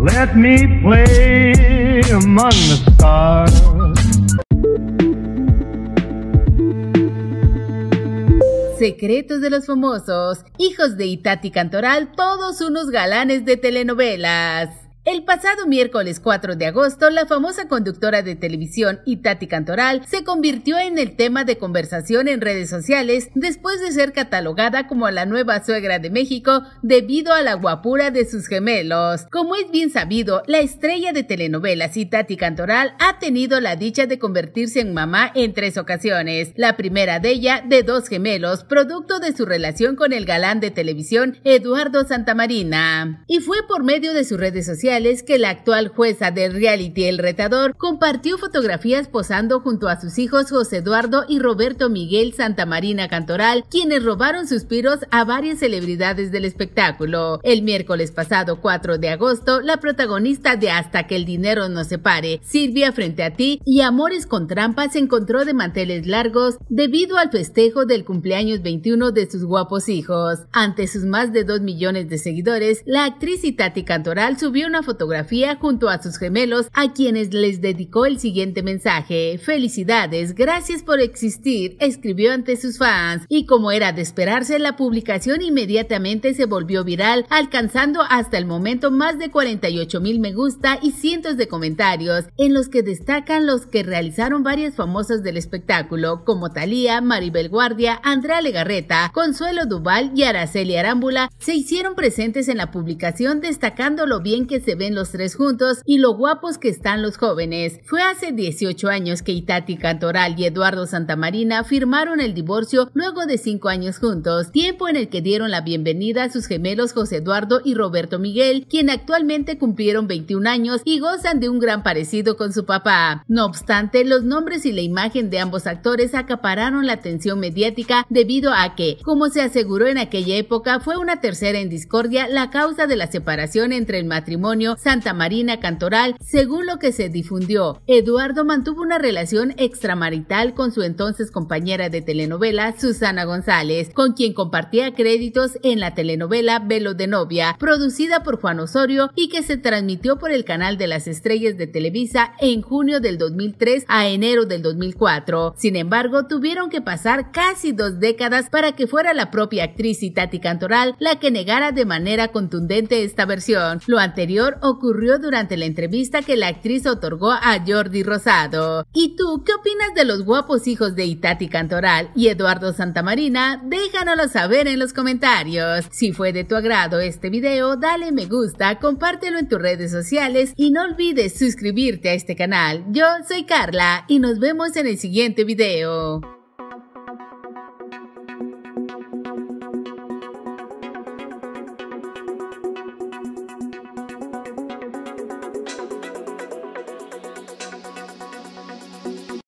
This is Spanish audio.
Let me play among the stars. Secretos de los famosos, hijos de Itati Cantoral, todos unos galanes de telenovelas. El pasado miércoles 4 de agosto, la famosa conductora de televisión Itati Cantoral se convirtió en el tema de conversación en redes sociales después de ser catalogada como la nueva suegra de México debido a la guapura de sus gemelos. Como es bien sabido, la estrella de telenovelas Itati Cantoral ha tenido la dicha de convertirse en mamá en tres ocasiones, la primera de ella de dos gemelos, producto de su relación con el galán de televisión Eduardo Santamarina. Y fue por medio de sus redes sociales es que la actual jueza del reality El Retador compartió fotografías posando junto a sus hijos José Eduardo y Roberto Miguel Marina Cantoral, quienes robaron suspiros a varias celebridades del espectáculo. El miércoles pasado 4 de agosto, la protagonista de Hasta que el dinero se pare, Silvia frente a ti y Amores con trampas se encontró de manteles largos debido al festejo del cumpleaños 21 de sus guapos hijos. Ante sus más de 2 millones de seguidores, la actriz Tati Cantoral subió una fotografía junto a sus gemelos a quienes les dedicó el siguiente mensaje. Felicidades, gracias por existir, escribió ante sus fans y como era de esperarse, la publicación inmediatamente se volvió viral, alcanzando hasta el momento más de 48 mil me gusta y cientos de comentarios, en los que destacan los que realizaron varias famosas del espectáculo, como Talía, Maribel Guardia, Andrea Legarreta, Consuelo Duval y Araceli Arámbula, se hicieron presentes en la publicación destacando lo bien que se ven los tres juntos y lo guapos que están los jóvenes. Fue hace 18 años que Itati Cantoral y Eduardo Santamarina firmaron el divorcio luego de cinco años juntos, tiempo en el que dieron la bienvenida a sus gemelos José Eduardo y Roberto Miguel, quien actualmente cumplieron 21 años y gozan de un gran parecido con su papá. No obstante, los nombres y la imagen de ambos actores acapararon la atención mediática debido a que, como se aseguró en aquella época, fue una tercera en discordia la causa de la separación entre el matrimonio Santa Marina Cantoral, según lo que se difundió. Eduardo mantuvo una relación extramarital con su entonces compañera de telenovela Susana González, con quien compartía créditos en la telenovela Velo de Novia, producida por Juan Osorio y que se transmitió por el canal de las estrellas de Televisa en junio del 2003 a enero del 2004. Sin embargo, tuvieron que pasar casi dos décadas para que fuera la propia actriz y Tati Cantoral la que negara de manera contundente esta versión. Lo anterior ocurrió durante la entrevista que la actriz otorgó a Jordi Rosado. ¿Y tú qué opinas de los guapos hijos de Itati Cantoral y Eduardo Santamarina? Déjanoslo saber en los comentarios. Si fue de tu agrado este video, dale me gusta, compártelo en tus redes sociales y no olvides suscribirte a este canal. Yo soy Carla y nos vemos en el siguiente video.